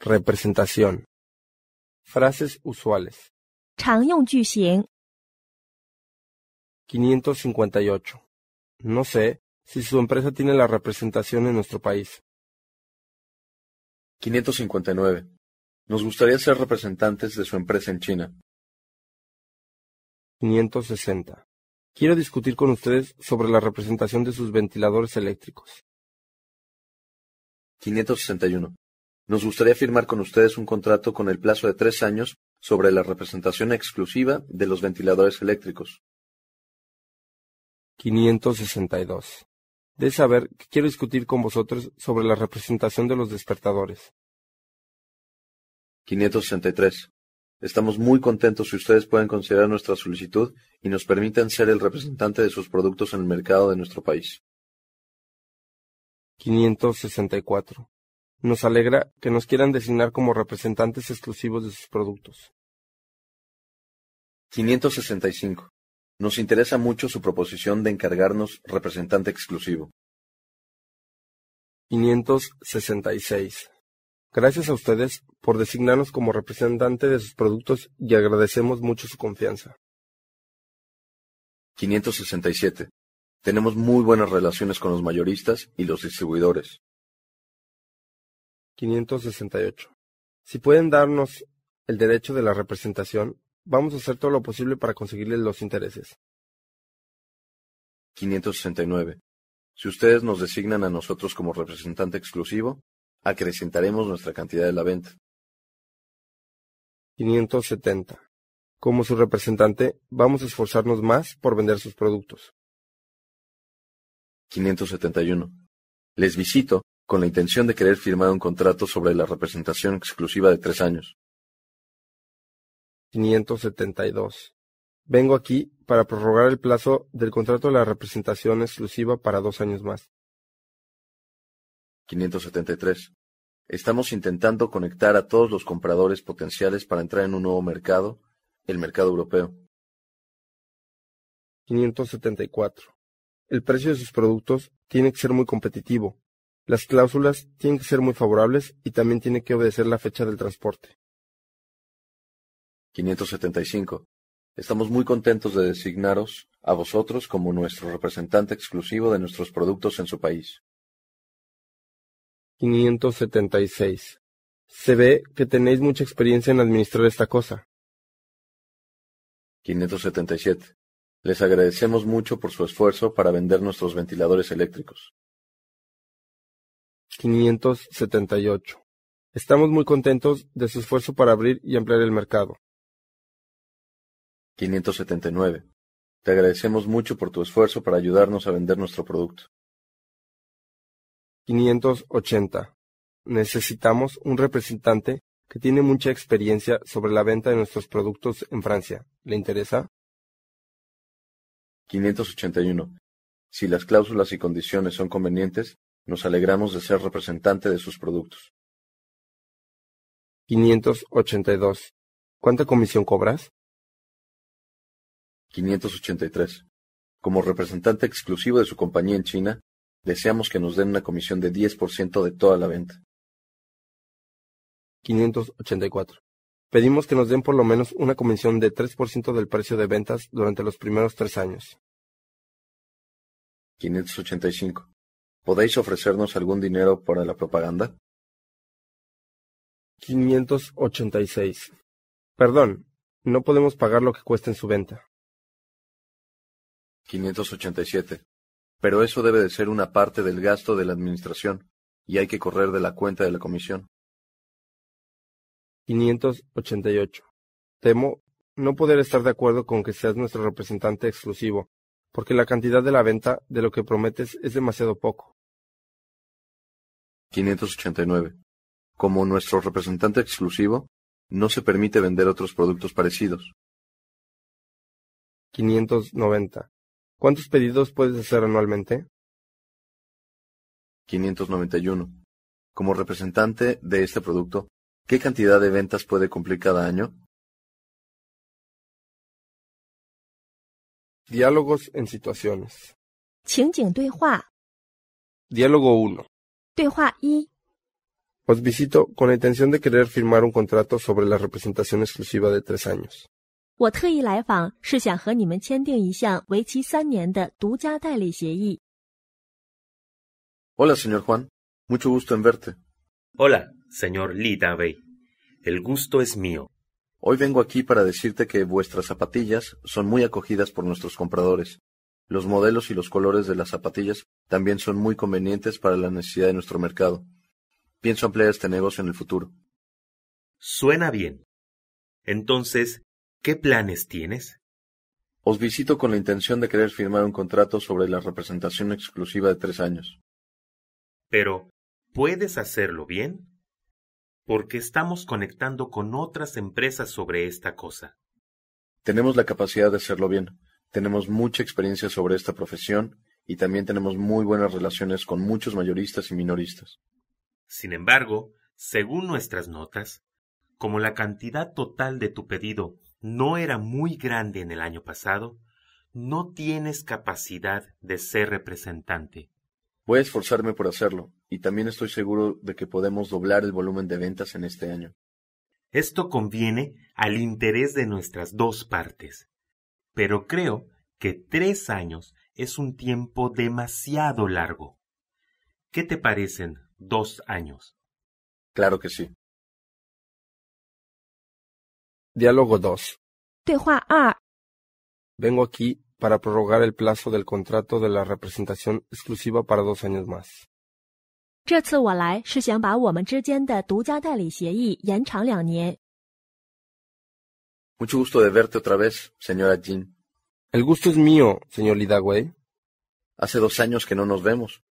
representación frases usuales 558 No sé si su empresa tiene la representación en nuestro país. 559. Nos gustaría ser representantes de su empresa en China. 560. Quiero discutir con ustedes sobre la representación de sus ventiladores eléctricos. 561. Nos gustaría firmar con ustedes un contrato con el plazo de tres años sobre la representación exclusiva de los ventiladores eléctricos. 562. De saber que quiero discutir con vosotros sobre la representación de los despertadores. 563. Estamos muy contentos si ustedes pueden considerar nuestra solicitud y nos permiten ser el representante de sus productos en el mercado de nuestro país. 564. Nos alegra que nos quieran designar como representantes exclusivos de sus productos. 565. Nos interesa mucho su proposición de encargarnos representante exclusivo. 566. Gracias a ustedes por designarnos como representante de sus productos y agradecemos mucho su confianza. 567. Tenemos muy buenas relaciones con los mayoristas y los distribuidores. 568. Si pueden darnos el derecho de la representación, vamos a hacer todo lo posible para conseguirles los intereses. 569. Si ustedes nos designan a nosotros como representante exclusivo, acrecentaremos nuestra cantidad de la venta. 570. Como su representante, vamos a esforzarnos más por vender sus productos. 571. Les visito con la intención de querer firmar un contrato sobre la representación exclusiva de tres años. 572. Vengo aquí para prorrogar el plazo del contrato de la representación exclusiva para dos años más. 573. Estamos intentando conectar a todos los compradores potenciales para entrar en un nuevo mercado, el mercado europeo. 574 el precio de sus productos tiene que ser muy competitivo, las cláusulas tienen que ser muy favorables y también tiene que obedecer la fecha del transporte. 575. Estamos muy contentos de designaros a vosotros como nuestro representante exclusivo de nuestros productos en su país. 576. Se ve que tenéis mucha experiencia en administrar esta cosa. 577. Les agradecemos mucho por su esfuerzo para vender nuestros ventiladores eléctricos. 578. Estamos muy contentos de su esfuerzo para abrir y ampliar el mercado. 579. Te agradecemos mucho por tu esfuerzo para ayudarnos a vender nuestro producto. 580. Necesitamos un representante que tiene mucha experiencia sobre la venta de nuestros productos en Francia. ¿Le interesa? 581. Si las cláusulas y condiciones son convenientes, nos alegramos de ser representante de sus productos. 582. ¿Cuánta comisión cobras? 583. Como representante exclusivo de su compañía en China, deseamos que nos den una comisión de 10% de toda la venta. 584. Pedimos que nos den por lo menos una comisión de 3% del precio de ventas durante los primeros tres años. 585. ¿Podéis ofrecernos algún dinero para la propaganda? 586. Perdón, no podemos pagar lo que cuesta en su venta. 587. Pero eso debe de ser una parte del gasto de la Administración, y hay que correr de la cuenta de la Comisión. 588. Temo no poder estar de acuerdo con que seas nuestro representante exclusivo, porque la cantidad de la venta de lo que prometes es demasiado poco. 589. Como nuestro representante exclusivo, no se permite vender otros productos parecidos. 590. ¿Cuántos pedidos puedes hacer anualmente? 591. Como representante de este producto, ¿Qué cantidad de ventas puede cumplir cada año? Diálogos en situaciones. Diálogo 1. Os visito con la intención de querer firmar un contrato sobre la representación exclusiva de tres años. Hola, señor Juan. Mucho gusto en verte. Hola, señor Bay. El gusto es mío. Hoy vengo aquí para decirte que vuestras zapatillas son muy acogidas por nuestros compradores. Los modelos y los colores de las zapatillas también son muy convenientes para la necesidad de nuestro mercado. Pienso ampliar este negocio en el futuro. Suena bien. Entonces, ¿qué planes tienes? Os visito con la intención de querer firmar un contrato sobre la representación exclusiva de tres años. Pero, ¿Puedes hacerlo bien? Porque estamos conectando con otras empresas sobre esta cosa. Tenemos la capacidad de hacerlo bien. Tenemos mucha experiencia sobre esta profesión y también tenemos muy buenas relaciones con muchos mayoristas y minoristas. Sin embargo, según nuestras notas, como la cantidad total de tu pedido no era muy grande en el año pasado, no tienes capacidad de ser representante. Voy a esforzarme por hacerlo, y también estoy seguro de que podemos doblar el volumen de ventas en este año. Esto conviene al interés de nuestras dos partes, pero creo que tres años es un tiempo demasiado largo. ¿Qué te parecen dos años? Claro que sí. Diálogo 2. Ah. Vengo aquí para prorrogar el plazo del contrato de la representación exclusiva para dos años más. Mucho gusto de verte otra vez, señora Jin. El gusto es mío, señor Lidaway. Hace dos años que no nos vemos.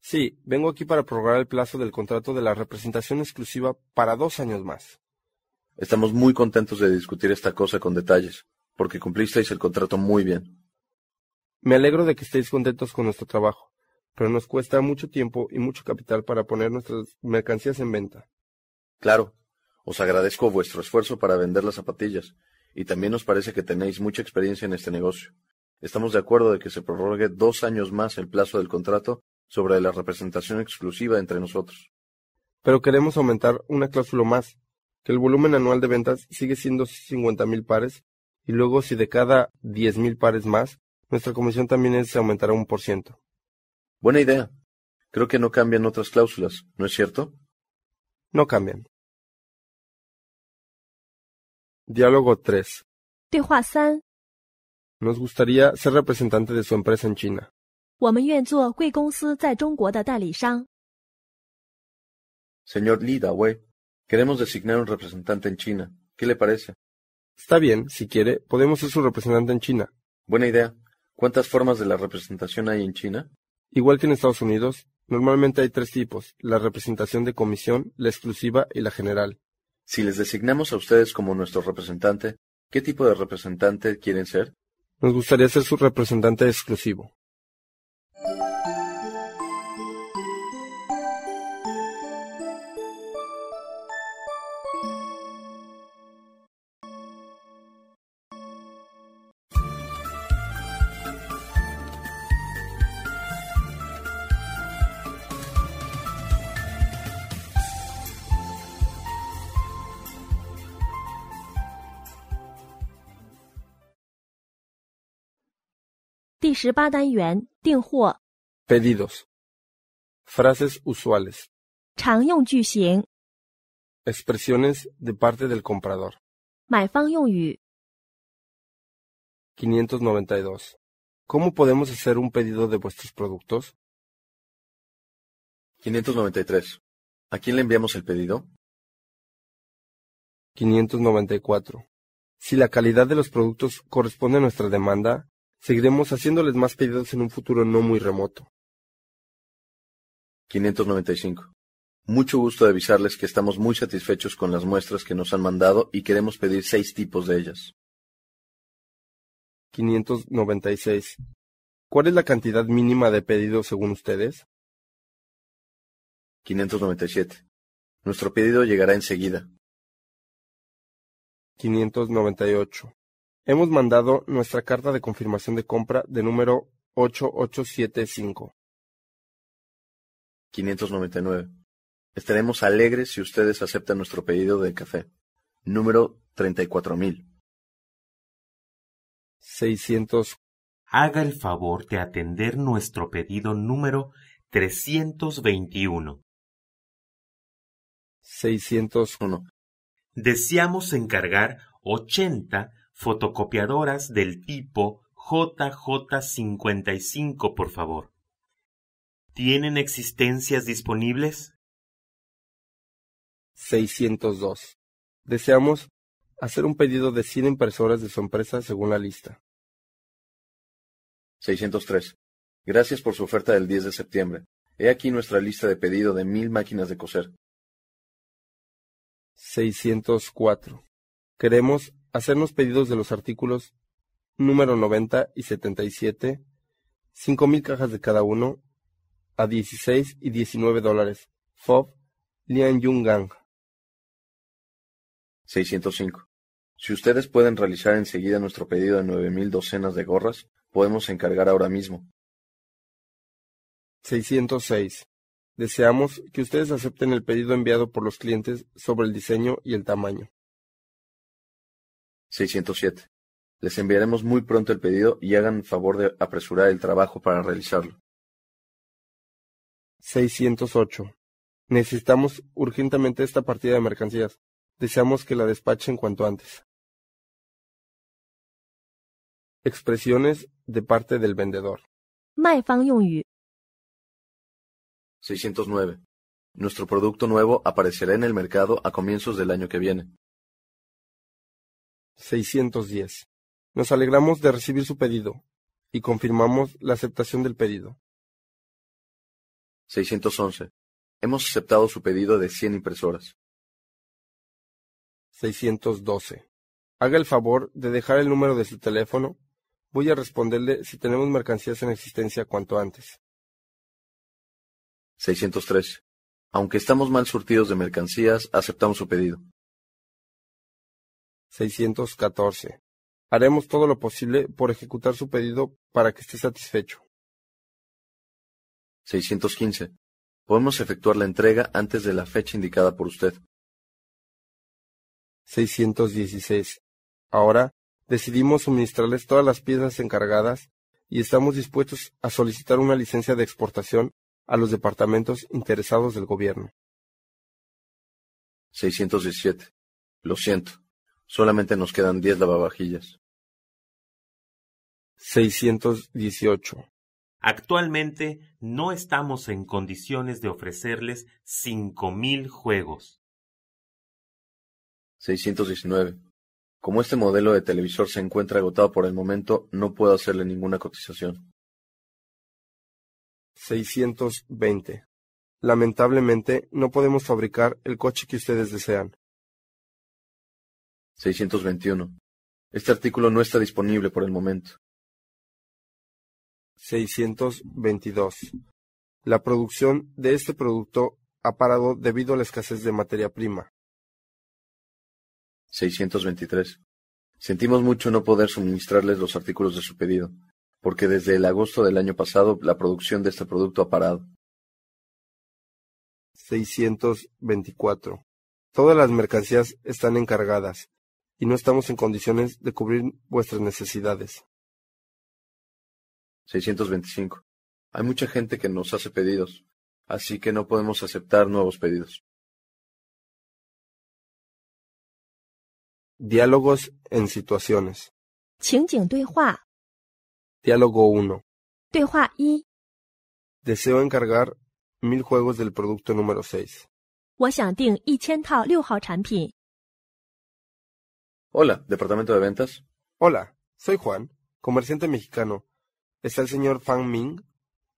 Sí, vengo aquí para prorrogar el plazo del contrato de la representación exclusiva para dos años más. Estamos muy contentos de discutir esta cosa con detalles, porque cumplisteis el contrato muy bien. Me alegro de que estéis contentos con nuestro trabajo, pero nos cuesta mucho tiempo y mucho capital para poner nuestras mercancías en venta. Claro, os agradezco vuestro esfuerzo para vender las zapatillas, y también nos parece que tenéis mucha experiencia en este negocio. Estamos de acuerdo de que se prorrogue dos años más el plazo del contrato sobre la representación exclusiva entre nosotros. Pero queremos aumentar una cláusula más, que el volumen anual de ventas sigue siendo cincuenta mil pares, y luego si de cada diez mil pares más nuestra comisión también se aumentará un por ciento. Buena idea. Creo que no cambian otras cláusulas, ¿no es cierto? No cambian. Diálogo 3. Nos gustaría ser representante de su empresa en China. Señor Li Dawei, queremos designar un representante en China. ¿Qué le parece? Está bien, si quiere, podemos ser su representante en China. Buena idea. ¿Cuántas formas de la representación hay en China? Igual que en Estados Unidos, normalmente hay tres tipos, la representación de comisión, la exclusiva y la general. Si les designamos a ustedes como nuestro representante, ¿qué tipo de representante quieren ser? Nos gustaría ser su representante exclusivo. Pedidos Frases usuales. Expresiones de parte del comprador. 592 ¿Cómo podemos hacer un pedido de vuestros productos? 593. ¿A quién le enviamos el pedido? 594. Si la calidad de los productos corresponde a nuestra demanda, Seguiremos haciéndoles más pedidos en un futuro no muy remoto. 595. Mucho gusto de avisarles que estamos muy satisfechos con las muestras que nos han mandado y queremos pedir seis tipos de ellas. 596. ¿Cuál es la cantidad mínima de pedidos según ustedes? 597. Nuestro pedido llegará enseguida. 598. Hemos mandado nuestra carta de confirmación de compra de número 8875. 599. Estaremos alegres si ustedes aceptan nuestro pedido de café. Número 34000. 600. Haga el favor de atender nuestro pedido número 321. 601. Deseamos encargar 80 fotocopiadoras del tipo JJ55, por favor. ¿Tienen existencias disponibles? 602. Deseamos hacer un pedido de 100 impresoras de su empresa según la lista. 603. Gracias por su oferta del 10 de septiembre. He aquí nuestra lista de pedido de 1,000 máquinas de coser. 604. Queremos hacernos pedidos de los artículos número 90 y 77, mil cajas de cada uno, a 16 y 19 dólares. FOB Lian Yungang. 605. Si ustedes pueden realizar enseguida nuestro pedido de mil docenas de gorras, podemos encargar ahora mismo. 606. Deseamos que ustedes acepten el pedido enviado por los clientes sobre el diseño y el tamaño. 607. Les enviaremos muy pronto el pedido y hagan favor de apresurar el trabajo para realizarlo. 608. Necesitamos urgentemente esta partida de mercancías. Deseamos que la despachen cuanto antes. Expresiones de parte del vendedor. 609. Nuestro producto nuevo aparecerá en el mercado a comienzos del año que viene. 610. Nos alegramos de recibir su pedido y confirmamos la aceptación del pedido. 611. Hemos aceptado su pedido de 100 impresoras. 612. Haga el favor de dejar el número de su teléfono. Voy a responderle si tenemos mercancías en existencia cuanto antes. 603. Aunque estamos mal surtidos de mercancías, aceptamos su pedido. 614. Haremos todo lo posible por ejecutar su pedido para que esté satisfecho. 615. Podemos efectuar la entrega antes de la fecha indicada por usted. 616. Ahora, decidimos suministrarles todas las piezas encargadas y estamos dispuestos a solicitar una licencia de exportación a los departamentos interesados del gobierno. 617. Lo siento, Solamente nos quedan 10 lavavajillas. 618. Actualmente no estamos en condiciones de ofrecerles 5.000 juegos. 619. Como este modelo de televisor se encuentra agotado por el momento, no puedo hacerle ninguna cotización. 620. Lamentablemente, no podemos fabricar el coche que ustedes desean. 621. Este artículo no está disponible por el momento. 622. La producción de este producto ha parado debido a la escasez de materia prima. 623. Sentimos mucho no poder suministrarles los artículos de su pedido, porque desde el agosto del año pasado la producción de este producto ha parado. 624. Todas las mercancías están encargadas, y no estamos en condiciones de cubrir vuestras necesidades. 625. Hay mucha gente que nos hace pedidos, así que no podemos aceptar nuevos pedidos. Diálogos en situaciones. Hua. Diálogo 1. Deseo encargar mil juegos del producto número 6. Hola, Departamento de Ventas. Hola, soy Juan, comerciante mexicano. ¿Está el señor Fang Ming?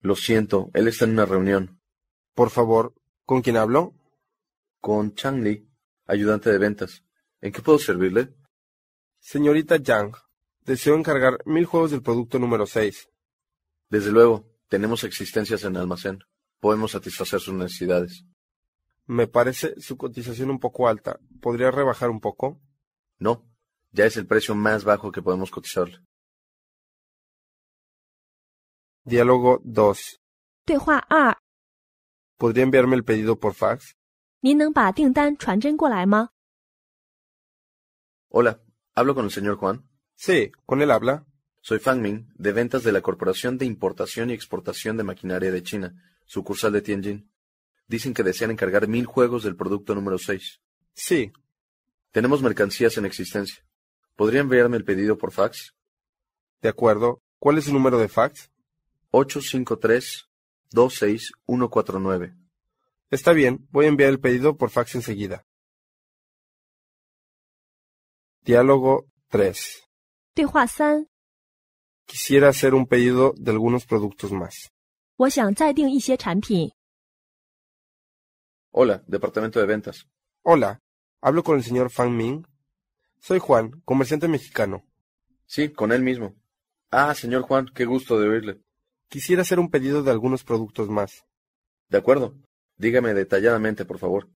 Lo siento, él está en una reunión. Por favor, ¿con quién hablo? Con Chang Li, ayudante de ventas. ¿En qué puedo servirle? Señorita Yang, deseo encargar mil juegos del producto número 6. Desde luego, tenemos existencias en almacén. Podemos satisfacer sus necesidades. Me parece su cotización un poco alta. ¿Podría rebajar un poco? No, ya es el precio más bajo que podemos cotizar. Diálogo 2. Podría enviarme el pedido por fax? Hola, hablo con el señor Juan. Sí, con él habla. Soy Fang Ming, de ventas de la Corporación de Importación y Exportación de Maquinaria de China, sucursal de Tianjin. Dicen que desean encargar mil juegos del producto número 6. Sí, tenemos mercancías en existencia. ¿Podría enviarme el pedido por fax? De acuerdo. ¿Cuál es el número de fax? 853-26149. Está bien, voy a enviar el pedido por fax enseguida. Diálogo 3. Quisiera hacer un pedido de algunos productos más. Hola, departamento de ventas. Hola, Hablo con el señor Fang Ming. Soy Juan, comerciante mexicano. Sí, con él mismo. Ah, señor Juan, qué gusto de oírle. Quisiera hacer un pedido de algunos productos más. De acuerdo. Dígame detalladamente, por favor.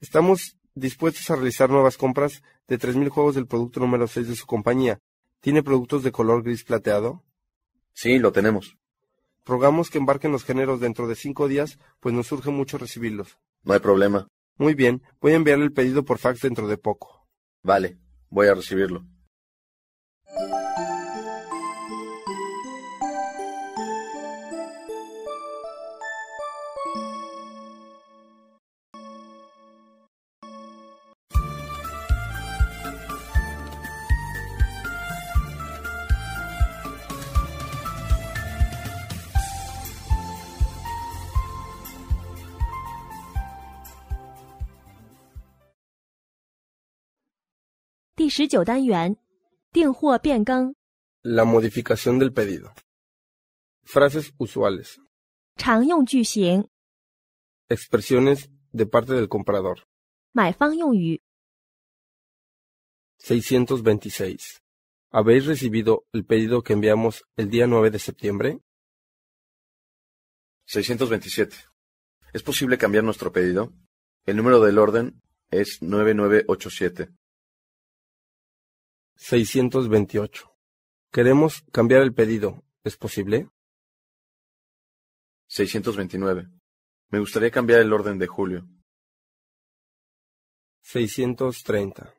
Estamos dispuestos a realizar nuevas compras de 3.000 juegos del producto número 6 de su compañía. ¿Tiene productos de color gris plateado? Sí, lo tenemos. Rogamos que embarquen los géneros dentro de cinco días, pues nos surge mucho recibirlos. No hay problema. Muy bien, voy a enviar el pedido por fax dentro de poco. Vale, voy a recibirlo. La modificación del pedido. Frases usuales. Expresiones de parte del comprador. 626 ¿Habéis recibido el pedido que enviamos el día 9 de septiembre? 627. ¿Es posible cambiar nuestro pedido? El número del orden es 9987. 628. Queremos cambiar el pedido. ¿Es posible? 629. Me gustaría cambiar el orden de julio. 630.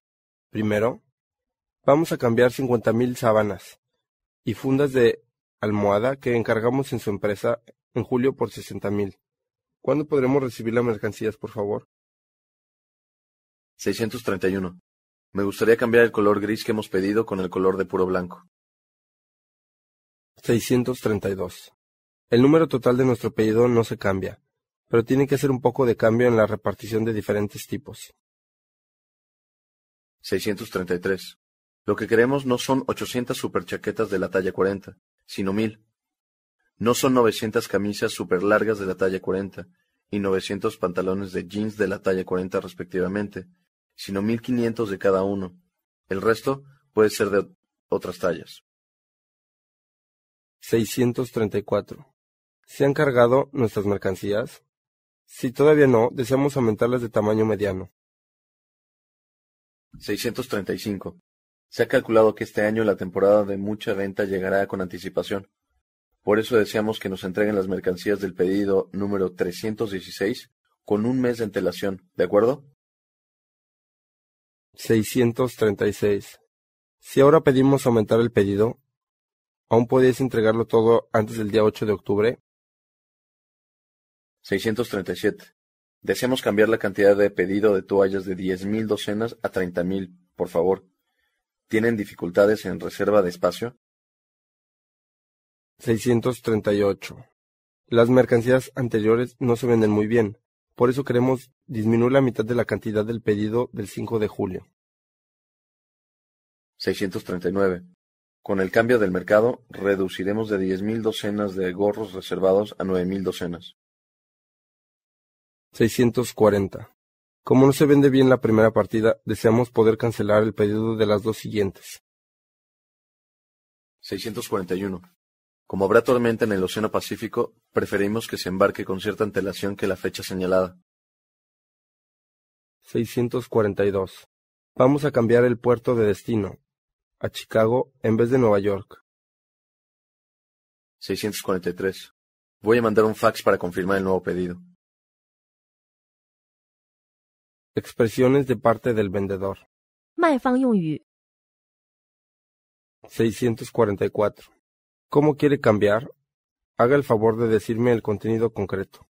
Primero, vamos a cambiar 50.000 sábanas y fundas de almohada que encargamos en su empresa en julio por 60.000. ¿Cuándo podremos recibir las mercancías, por favor? 631. Me gustaría cambiar el color gris que hemos pedido con el color de puro blanco. 632. El número total de nuestro pedido no se cambia, pero tiene que hacer un poco de cambio en la repartición de diferentes tipos. 633. Lo que queremos no son 800 superchaquetas de la talla 40, sino 1000. No son 900 camisas super largas de la talla 40 y 900 pantalones de jeans de la talla 40 respectivamente, sino 1500 de cada uno. El resto puede ser de otras tallas. 634. ¿Se han cargado nuestras mercancías? Si todavía no, deseamos aumentarlas de tamaño mediano. 635. Se ha calculado que este año la temporada de mucha venta llegará con anticipación. Por eso deseamos que nos entreguen las mercancías del pedido número 316 con un mes de antelación, ¿de acuerdo? 636. Si ahora pedimos aumentar el pedido, ¿aún podéis entregarlo todo antes del día 8 de octubre? 637. Deseamos cambiar la cantidad de pedido de toallas de 10.000 docenas a 30.000, por favor. ¿Tienen dificultades en reserva de espacio? 638. Las mercancías anteriores no se venden muy bien. Por eso queremos disminuir la mitad de la cantidad del pedido del 5 de julio. 639. Con el cambio del mercado, reduciremos de 10.000 docenas de gorros reservados a 9.000 docenas. 640. Como no se vende bien la primera partida, deseamos poder cancelar el pedido de las dos siguientes. 641. Como habrá tormenta en el Océano Pacífico, preferimos que se embarque con cierta antelación que la fecha señalada. 642. Vamos a cambiar el puerto de destino a Chicago en vez de Nueva York. 643. Voy a mandar un fax para confirmar el nuevo pedido. Expresiones de parte del vendedor. 644 cómo quiere cambiar, haga el favor de decirme el contenido concreto.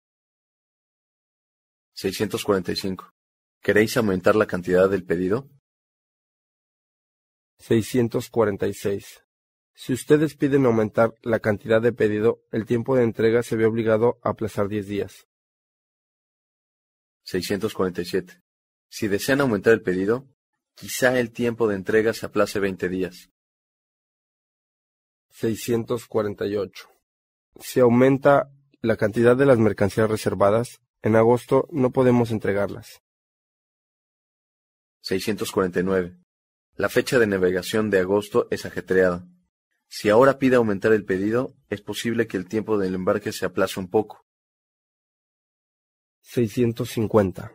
645. ¿Queréis aumentar la cantidad del pedido? 646. Si ustedes piden aumentar la cantidad de pedido, el tiempo de entrega se ve obligado a aplazar 10 días. 647. Si desean aumentar el pedido, quizá el tiempo de entrega se aplace 20 días. 648. Si aumenta la cantidad de las mercancías reservadas, en agosto no podemos entregarlas. 649. La fecha de navegación de agosto es ajetreada. Si ahora pide aumentar el pedido, es posible que el tiempo del embarque se aplace un poco. 650.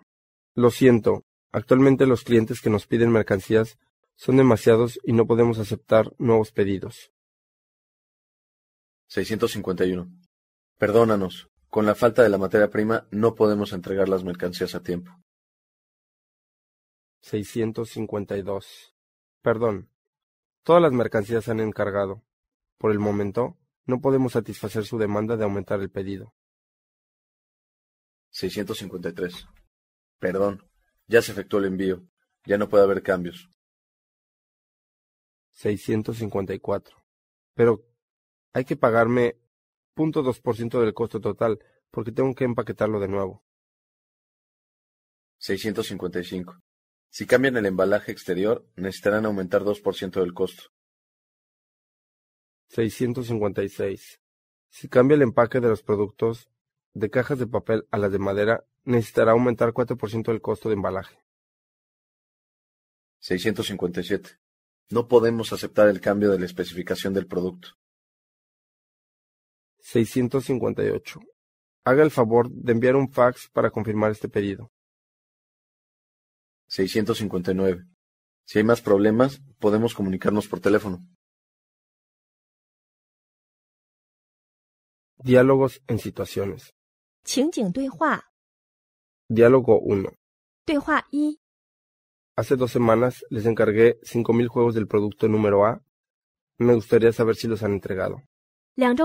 Lo siento, actualmente los clientes que nos piden mercancías son demasiados y no podemos aceptar nuevos pedidos. 651. Perdónanos, con la falta de la materia prima no podemos entregar las mercancías a tiempo. 652. Perdón. Todas las mercancías se han encargado. Por el momento, no podemos satisfacer su demanda de aumentar el pedido. 653. Perdón, ya se efectuó el envío. Ya no puede haber cambios. 654. Pero, hay que pagarme 0.2% del costo total, porque tengo que empaquetarlo de nuevo. 655. Si cambian el embalaje exterior, necesitarán aumentar 2% del costo. 656. Si cambia el empaque de los productos de cajas de papel a las de madera, necesitará aumentar 4% del costo de embalaje. 657. No podemos aceptar el cambio de la especificación del producto. 658. Haga el favor de enviar un fax para confirmar este pedido. 659. Si hay más problemas, podemos comunicarnos por teléfono. Diálogos en situaciones. Diálogo 1. Hace dos semanas les encargué 5.000 juegos del producto número A. Me gustaría saber si los han entregado. Hola,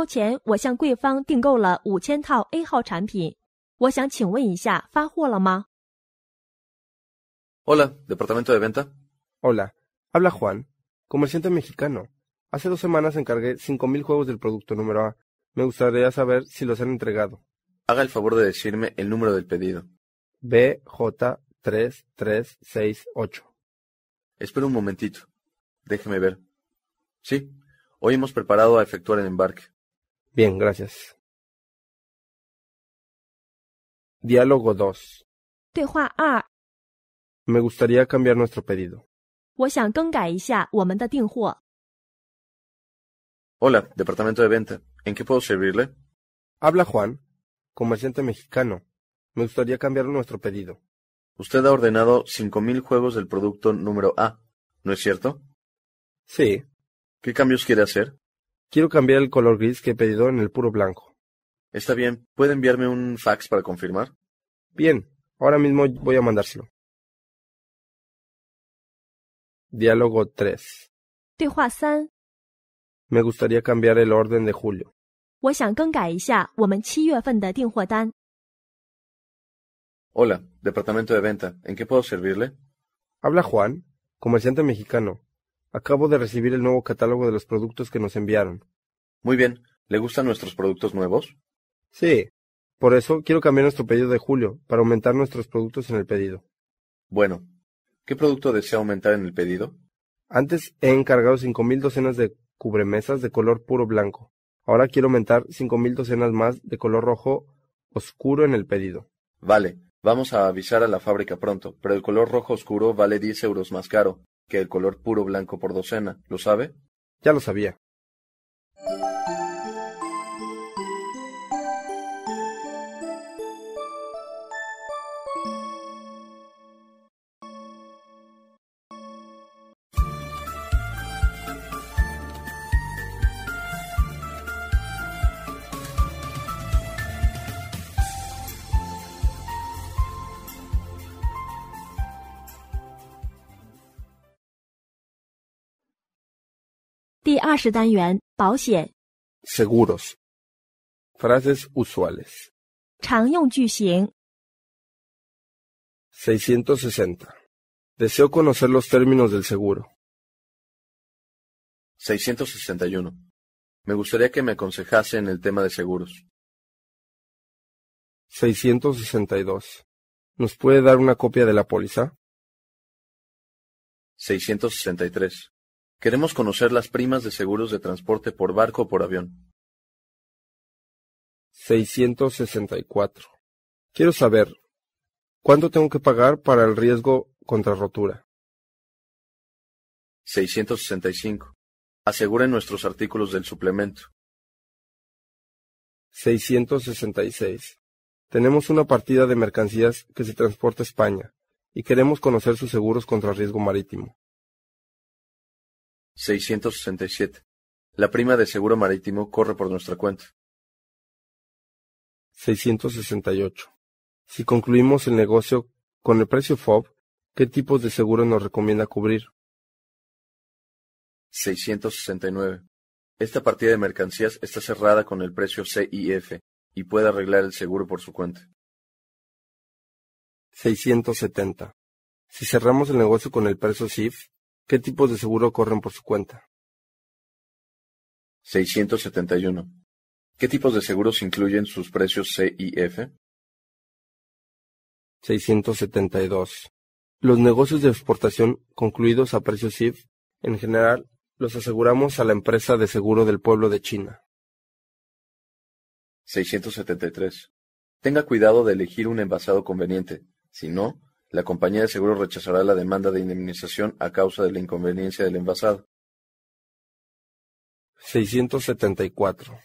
departamento de venta. Hola, habla Juan, comerciante mexicano. Hace dos semanas encargué mil juegos del producto número A. Me gustaría saber si los han entregado. Haga el favor de decirme el número del pedido. bj 3368 Espera un momentito. Déjeme ver. Sí, Hoy hemos preparado a efectuar el embarque. Bien, gracias. Diálogo 2. Me gustaría cambiar nuestro pedido. Hola, departamento de venta. ¿En qué puedo servirle? Habla Juan, comerciante mexicano. Me gustaría cambiar nuestro pedido. Usted ha ordenado 5.000 juegos del producto número A, ¿no es cierto? Sí, ¿Qué cambios quiere hacer? Quiero cambiar el color gris que he pedido en el puro blanco. Está bien. ¿Puede enviarme un fax para confirmar? Bien. Ahora mismo voy a mandárselo. Diálogo 3. Me gustaría cambiar el orden de julio. Hola, departamento de venta. ¿En qué puedo servirle? Habla Juan, comerciante mexicano. Acabo de recibir el nuevo catálogo de los productos que nos enviaron. Muy bien. ¿Le gustan nuestros productos nuevos? Sí. Por eso quiero cambiar nuestro pedido de julio, para aumentar nuestros productos en el pedido. Bueno. ¿Qué producto desea aumentar en el pedido? Antes he encargado cinco mil docenas de cubremesas de color puro blanco. Ahora quiero aumentar cinco mil docenas más de color rojo oscuro en el pedido. Vale, vamos a avisar a la fábrica pronto, pero el color rojo oscuro vale 10 euros más caro que el color puro blanco por docena, ¿lo sabe? Ya lo sabía. seguros. Frases usuales. 660. Deseo conocer los términos del seguro. 661. Me gustaría que me aconsejase en el tema de seguros. 662. ¿Nos puede dar una copia de la póliza? 663. Queremos conocer las primas de seguros de transporte por barco o por avión. 664. Quiero saber, ¿cuánto tengo que pagar para el riesgo contra rotura? 665. Aseguren nuestros artículos del suplemento. 666. Tenemos una partida de mercancías que se transporta a España y queremos conocer sus seguros contra riesgo marítimo. 667. La prima de seguro marítimo corre por nuestra cuenta. 668. Si concluimos el negocio con el precio FOB, ¿qué tipos de seguro nos recomienda cubrir? 669. Esta partida de mercancías está cerrada con el precio CIF y puede arreglar el seguro por su cuenta. 670. Si cerramos el negocio con el precio CIF, ¿Qué tipos de seguro corren por su cuenta? 671. ¿Qué tipos de seguros incluyen sus precios C y F? 672. Los negocios de exportación concluidos a precios CIF, en general, los aseguramos a la empresa de seguro del pueblo de China. 673. Tenga cuidado de elegir un envasado conveniente, si no, la compañía de seguros rechazará la demanda de indemnización a causa de la inconveniencia del envasado. 674.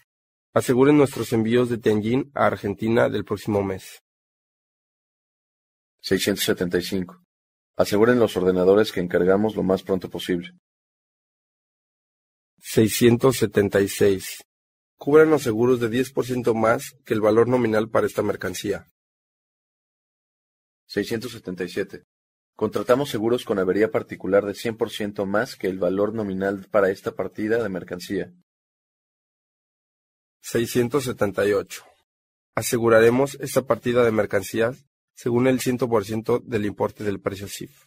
Aseguren nuestros envíos de Tianjin a Argentina del próximo mes. 675. Aseguren los ordenadores que encargamos lo más pronto posible. 676. Cubran los seguros de 10% más que el valor nominal para esta mercancía. 677. Contratamos seguros con avería particular de 100% más que el valor nominal para esta partida de mercancía. 678. Aseguraremos esta partida de mercancías según el 100% del importe del precio CIF.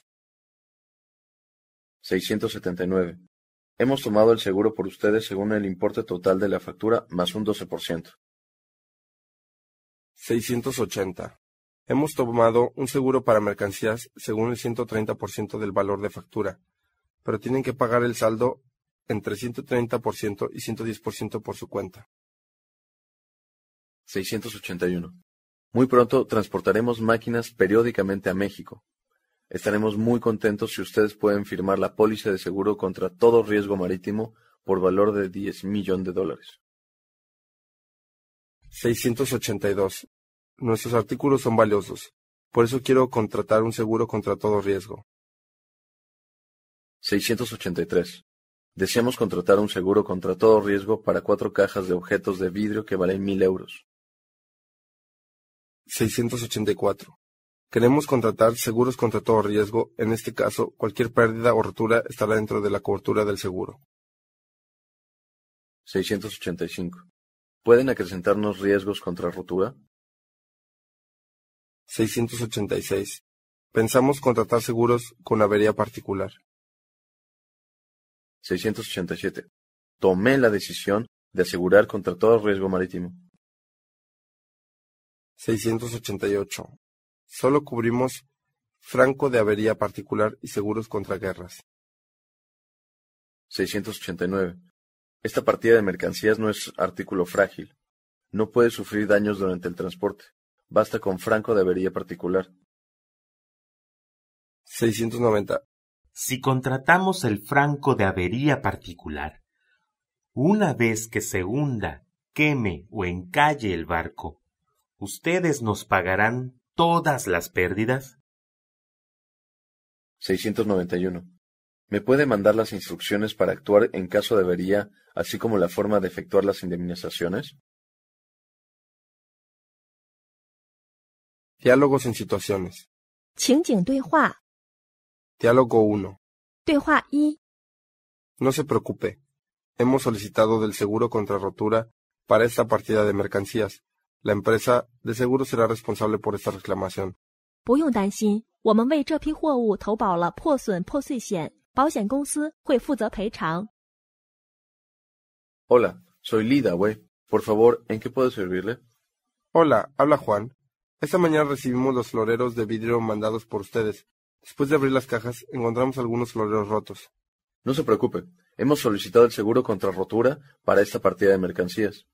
679. Hemos tomado el seguro por ustedes según el importe total de la factura más un 12%. 680. Hemos tomado un seguro para mercancías según el 130% del valor de factura, pero tienen que pagar el saldo entre 130% y 110% por su cuenta. 681. Muy pronto transportaremos máquinas periódicamente a México. Estaremos muy contentos si ustedes pueden firmar la póliza de seguro contra todo riesgo marítimo por valor de 10 millones de dólares. 682. Nuestros artículos son valiosos, por eso quiero contratar un seguro contra todo riesgo. 683. Deseamos contratar un seguro contra todo riesgo para cuatro cajas de objetos de vidrio que valen mil euros. 684. Queremos contratar seguros contra todo riesgo. En este caso, cualquier pérdida o rotura estará dentro de la cobertura del seguro. 685. ¿Pueden acrecentarnos riesgos contra rotura? 686. Pensamos contratar seguros con avería particular. 687. Tomé la decisión de asegurar contra todo riesgo marítimo. 688. Solo cubrimos franco de avería particular y seguros contra guerras. 689. Esta partida de mercancías no es artículo frágil. No puede sufrir daños durante el transporte. Basta con Franco de avería particular. 690. Si contratamos el franco de avería particular, una vez que se hunda, queme o encalle el barco, ¿ustedes nos pagarán todas las pérdidas? 691. ¿Me puede mandar las instrucciones para actuar en caso de avería, así como la forma de efectuar las indemnizaciones? Diálogos en situaciones. Diálogo 1. No se preocupe. Hemos solicitado del seguro contra rotura para esta partida de mercancías. La empresa de seguro será responsable por esta reclamación. Hola, soy Lida, güey. Por favor, ¿en qué puedo servirle? Hola, habla Juan. Esta mañana recibimos los floreros de vidrio mandados por ustedes. Después de abrir las cajas, encontramos algunos floreros rotos. No se preocupe, hemos solicitado el seguro contra rotura para esta partida de mercancías.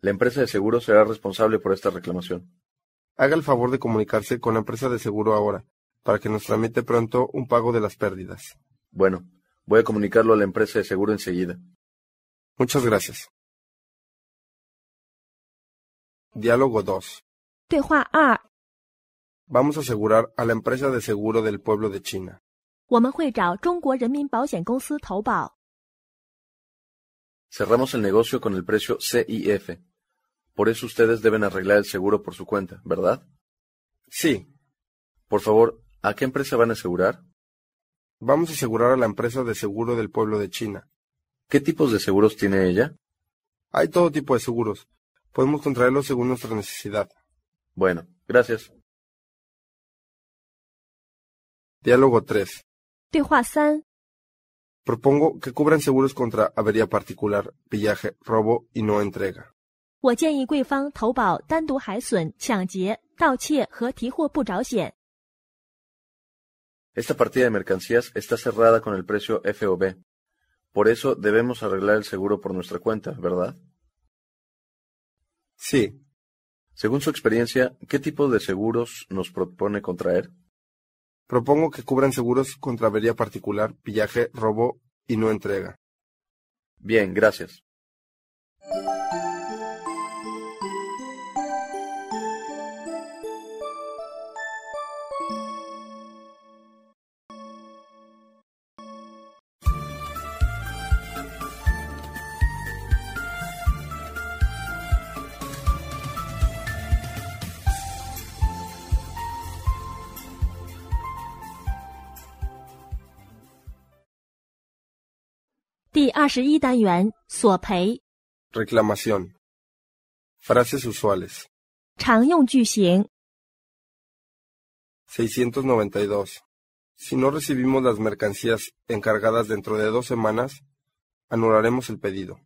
La empresa de seguro será responsable por esta reclamación. Haga el favor de comunicarse con la empresa de seguro ahora, para que nos tramite pronto un pago de las pérdidas. Bueno, voy a comunicarlo a la empresa de seguro enseguida. Muchas gracias. Diálogo 2. Vamos a asegurar a la empresa de seguro del pueblo de China. Cerramos el negocio con el precio CIF. Por eso ustedes deben arreglar el seguro por su cuenta, ¿verdad? Sí, Por favor, ¿a qué empresa van a asegurar? vamos a asegurar a la empresa de seguro del pueblo de China. ¿Qué tipos de seguros tiene ella? Hay todo tipo de seguros. Podemos contraerlos según nuestra necesidad. Bueno, gracias. Diálogo 3. Propongo que cubran seguros contra avería particular, pillaje, robo y no entrega. Esta partida de mercancías está cerrada con el precio FOB. Por eso debemos arreglar el seguro por nuestra cuenta, ¿verdad? Sí, según su experiencia, ¿qué tipo de seguros nos propone contraer? Propongo que cubran seguros contra avería particular, pillaje, robo y no entrega. Bien, gracias. Reclamación Frases usuales. 692 Si no recibimos las mercancías encargadas dentro de dos semanas, anularemos el pedido.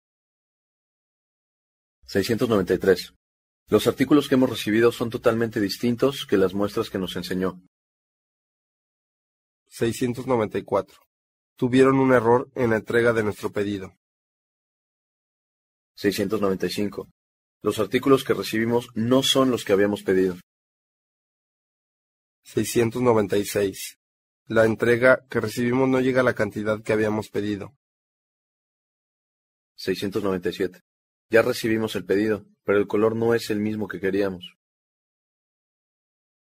693. Los artículos que hemos recibido son totalmente distintos que las muestras que nos enseñó. 694. Tuvieron un error en la entrega de nuestro pedido. 695. Los artículos que recibimos no son los que habíamos pedido. 696. La entrega que recibimos no llega a la cantidad que habíamos pedido. 697. Ya recibimos el pedido, pero el color no es el mismo que queríamos.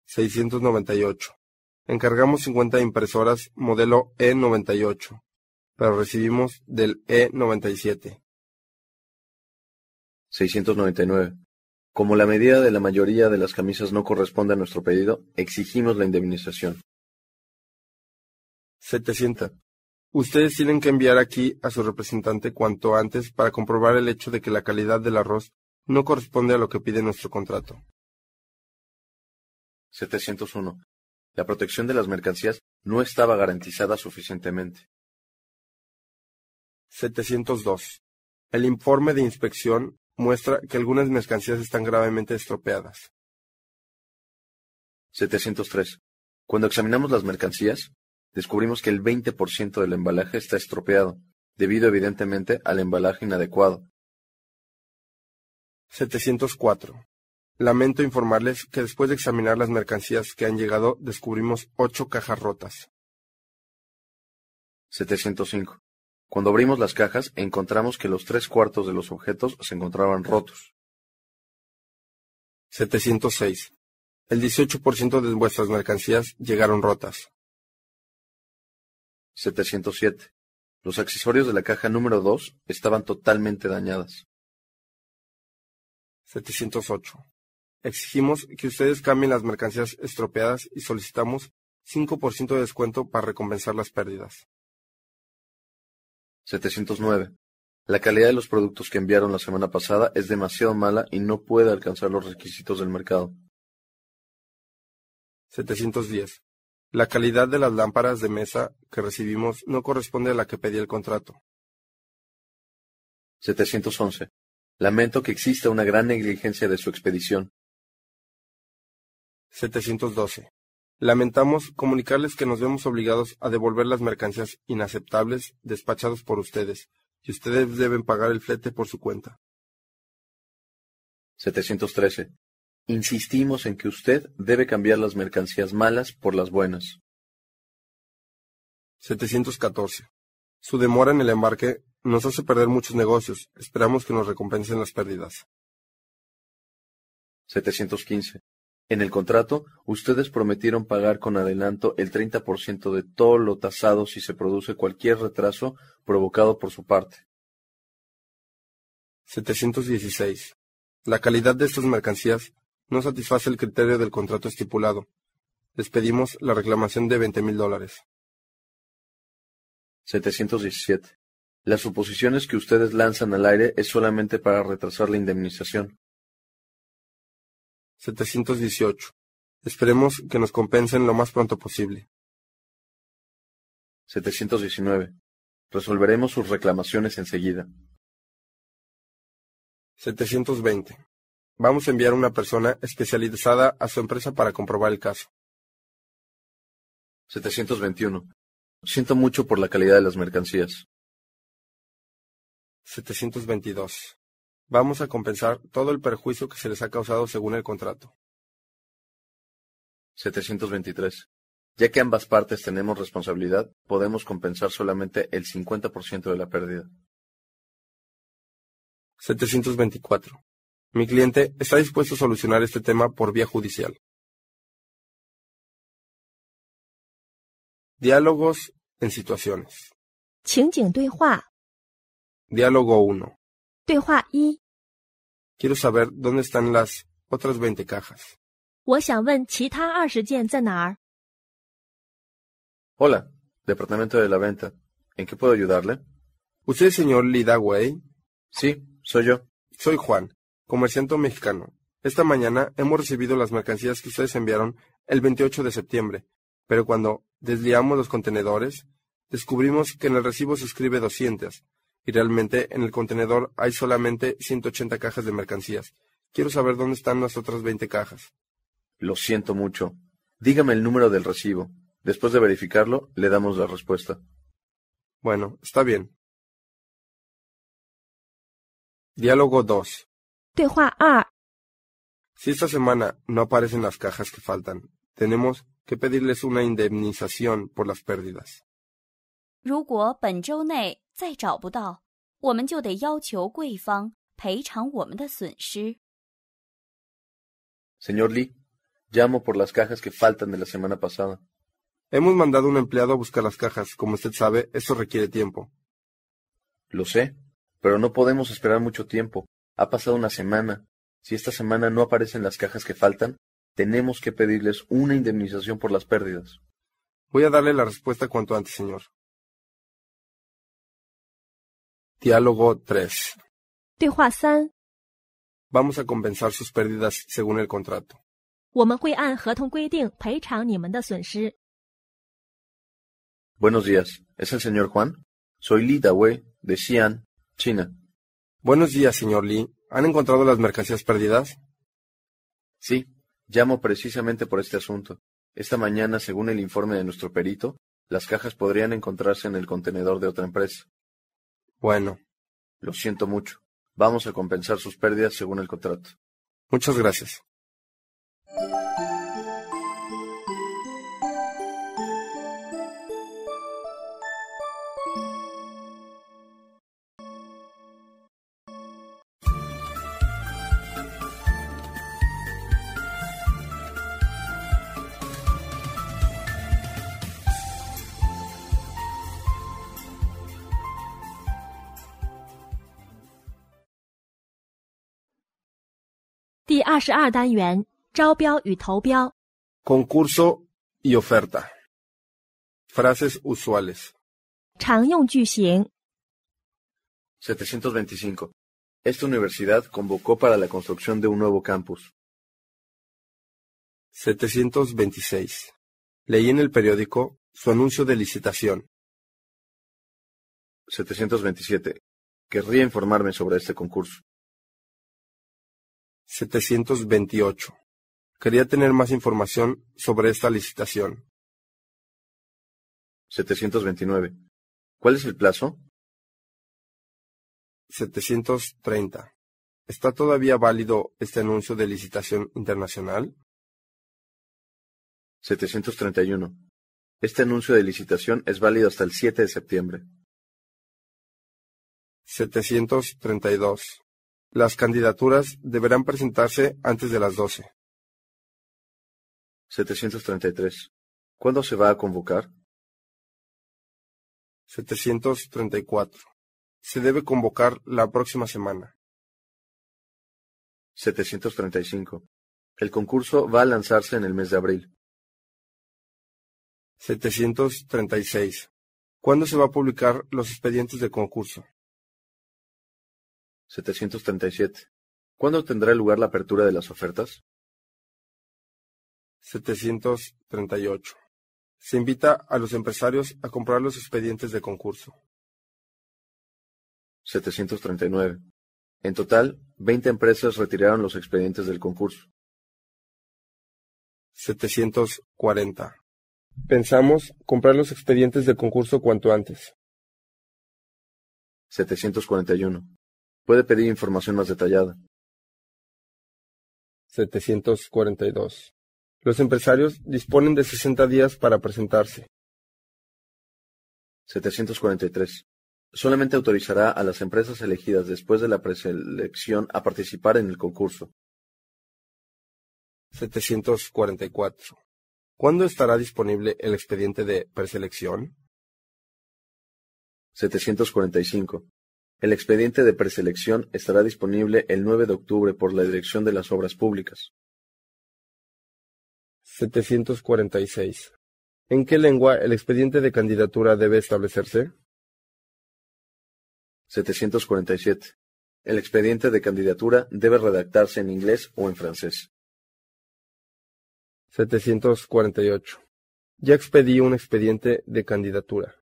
698 encargamos 50 impresoras modelo E98, pero recibimos del E97. 699. Como la medida de la mayoría de las camisas no corresponde a nuestro pedido, exigimos la indemnización. 700. Ustedes tienen que enviar aquí a su representante cuanto antes para comprobar el hecho de que la calidad del arroz no corresponde a lo que pide nuestro contrato. 701. La protección de las mercancías no estaba garantizada suficientemente. 702. El informe de inspección muestra que algunas mercancías están gravemente estropeadas. 703. Cuando examinamos las mercancías, descubrimos que el 20% del embalaje está estropeado, debido evidentemente al embalaje inadecuado. 704. Lamento informarles que después de examinar las mercancías que han llegado, descubrimos ocho cajas rotas. 705. Cuando abrimos las cajas, encontramos que los tres cuartos de los objetos se encontraban rotos. 706. El 18% de vuestras mercancías llegaron rotas. 707. Los accesorios de la caja número 2 estaban totalmente dañadas. 708. Exigimos que ustedes cambien las mercancías estropeadas y solicitamos 5% de descuento para recompensar las pérdidas. 709. La calidad de los productos que enviaron la semana pasada es demasiado mala y no puede alcanzar los requisitos del mercado. 710. La calidad de las lámparas de mesa que recibimos no corresponde a la que pedí el contrato. 711. Lamento que exista una gran negligencia de su expedición. 712. Lamentamos comunicarles que nos vemos obligados a devolver las mercancías inaceptables despachadas por ustedes, y ustedes deben pagar el flete por su cuenta. 713. Insistimos en que usted debe cambiar las mercancías malas por las buenas. 714. Su demora en el embarque nos hace perder muchos negocios. Esperamos que nos recompensen las pérdidas. 715. En el contrato, ustedes prometieron pagar con adelanto el 30% de todo lo tasado si se produce cualquier retraso provocado por su parte. 716. La calidad de estas mercancías no satisface el criterio del contrato estipulado. Les pedimos la reclamación de 20 mil dólares. 717. Las suposiciones que ustedes lanzan al aire es solamente para retrasar la indemnización. 718. Esperemos que nos compensen lo más pronto posible. 719. Resolveremos sus reclamaciones enseguida. 720. Vamos a enviar una persona especializada a su empresa para comprobar el caso. 721. Siento mucho por la calidad de las mercancías. 722. Vamos a compensar todo el perjuicio que se les ha causado según el contrato. 723. Ya que ambas partes tenemos responsabilidad, podemos compensar solamente el 50% de la pérdida. 724. Mi cliente está dispuesto a solucionar este tema por vía judicial. Diálogos en situaciones. Diálogo 1. Quiero saber dónde están las otras veinte cajas. Hola, Departamento de la Venta. ¿En qué puedo ayudarle? ¿Usted es señor Lidagüey? Sí, soy yo. Soy Juan, comerciante mexicano. Esta mañana hemos recibido las mercancías que ustedes enviaron el 28 de septiembre, pero cuando desliamos los contenedores, descubrimos que en el recibo se escribe 200, y realmente en el contenedor hay solamente 180 cajas de mercancías. Quiero saber dónde están las otras 20 cajas. Lo siento mucho. Dígame el número del recibo. Después de verificarlo, le damos la respuesta. Bueno, está bien. Diálogo 2. Ah. Si esta semana no aparecen las cajas que faltan, tenemos que pedirles una indemnización por las pérdidas. Señor Lee, llamo por las cajas que faltan de la semana pasada. Hemos mandado un empleado a buscar las cajas. Como usted sabe, eso requiere tiempo. Lo sé, pero no podemos esperar mucho tiempo. Ha pasado una semana. Si esta semana no aparecen las cajas que faltan, tenemos que pedirles una indemnización por las pérdidas. Voy a darle la respuesta cuanto antes, señor. Diálogo 3. Vamos a compensar sus pérdidas según el contrato. Buenos días, ¿es el señor Juan? Soy Li Dawei, de Xi'an, China. Buenos días, señor Li. ¿Han encontrado las mercancías perdidas? Sí, llamo precisamente por este asunto. Esta mañana, según el informe de nuestro perito, las cajas podrían encontrarse en el contenedor de otra empresa. Bueno, lo siento mucho. Vamos a compensar sus pérdidas según el contrato. Muchas gracias. Concurso y oferta. Frases usuales. 725. Esta universidad convocó para la construcción de un nuevo campus. 726. Leí en el periódico su anuncio de licitación. 727. Querría informarme sobre este concurso. 728. Quería tener más información sobre esta licitación. 729. ¿Cuál es el plazo? 730. ¿Está todavía válido este anuncio de licitación internacional? 731. Este anuncio de licitación es válido hasta el 7 de septiembre. 732. Las candidaturas deberán presentarse antes de las 12. 733. ¿Cuándo se va a convocar? 734. Se debe convocar la próxima semana. 735. El concurso va a lanzarse en el mes de abril. 736. ¿Cuándo se va a publicar los expedientes de concurso? 737. ¿Cuándo tendrá lugar la apertura de las ofertas? 738. Se invita a los empresarios a comprar los expedientes de concurso. 739. En total, 20 empresas retiraron los expedientes del concurso. 740. Pensamos comprar los expedientes de concurso cuanto antes. 741. Puede pedir información más detallada. 742. Los empresarios disponen de 60 días para presentarse. 743. Solamente autorizará a las empresas elegidas después de la preselección a participar en el concurso. 744. ¿Cuándo estará disponible el expediente de preselección? 745. El expediente de preselección estará disponible el 9 de octubre por la Dirección de las Obras Públicas. 746. ¿En qué lengua el expediente de candidatura debe establecerse? 747. El expediente de candidatura debe redactarse en inglés o en francés. 748. Ya expedí un expediente de candidatura.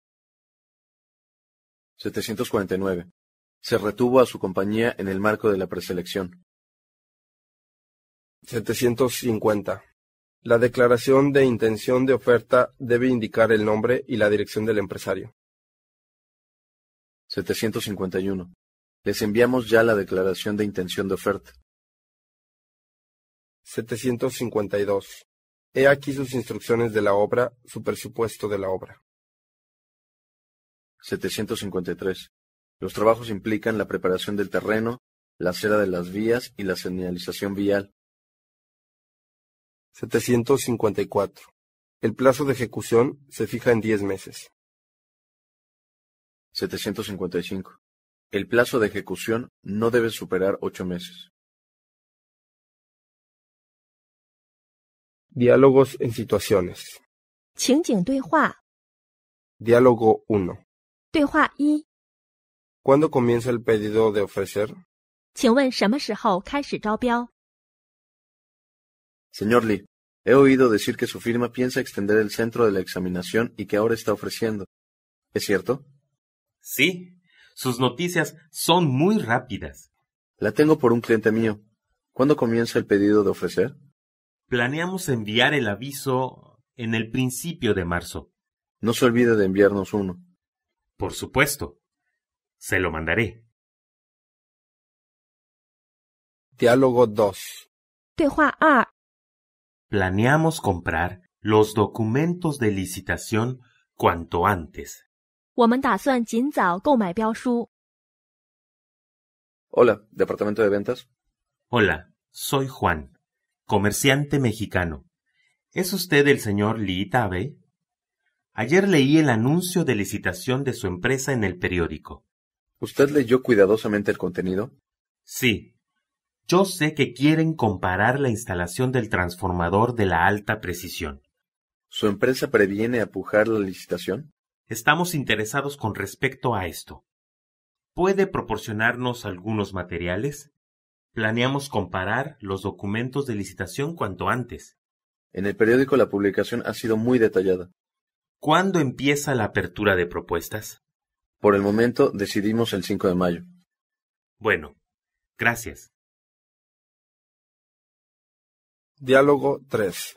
749. Se retuvo a su compañía en el marco de la preselección. 750. La declaración de intención de oferta debe indicar el nombre y la dirección del empresario. 751. Les enviamos ya la declaración de intención de oferta. 752. He aquí sus instrucciones de la obra, su presupuesto de la obra. 753. Los trabajos implican la preparación del terreno, la acera de las vías y la señalización vial. 754. El plazo de ejecución se fija en 10 meses. 755. El plazo de ejecución no debe superar 8 meses. Diálogos en situaciones. Diálogo 1. ¿Cuándo comienza el pedido de ofrecer? Señor Lee, he oído decir que su firma piensa extender el centro de la examinación y que ahora está ofreciendo. ¿Es cierto? Sí, sus noticias son muy rápidas. La tengo por un cliente mío. ¿Cuándo comienza el pedido de ofrecer? Planeamos enviar el aviso en el principio de marzo. No se olvide de enviarnos uno. Por supuesto. Se lo mandaré. Diálogo 2. Planeamos comprar los documentos de licitación cuanto antes. Hola, Departamento de Ventas. Hola, soy Juan, comerciante mexicano. ¿Es usted el señor Li Tabe? Ayer leí el anuncio de licitación de su empresa en el periódico. ¿Usted leyó cuidadosamente el contenido? Sí. Yo sé que quieren comparar la instalación del transformador de la alta precisión. ¿Su empresa previene apujar la licitación? Estamos interesados con respecto a esto. ¿Puede proporcionarnos algunos materiales? Planeamos comparar los documentos de licitación cuanto antes. En el periódico la publicación ha sido muy detallada. ¿Cuándo empieza la apertura de propuestas? Por el momento decidimos el 5 de mayo. Bueno, gracias. Diálogo 3.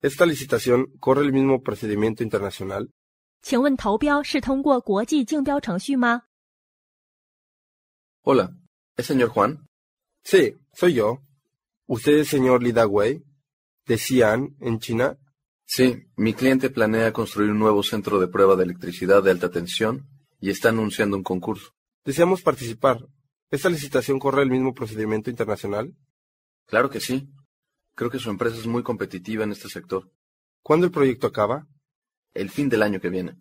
Esta licitación corre el mismo procedimiento internacional. Hola, ¿es señor Juan? Sí, soy yo. ¿Usted es señor Lida de Xi'an, en China Sí, mi cliente planea construir un nuevo centro de prueba de electricidad de alta tensión y está anunciando un concurso. Deseamos participar. ¿Esta licitación corre el mismo procedimiento internacional? Claro que sí. Creo que su empresa es muy competitiva en este sector. ¿Cuándo el proyecto acaba? El fin del año que viene.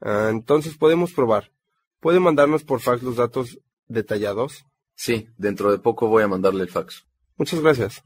Ah, entonces podemos probar. ¿Puede mandarnos por fax los datos detallados? Sí, dentro de poco voy a mandarle el fax. Muchas gracias.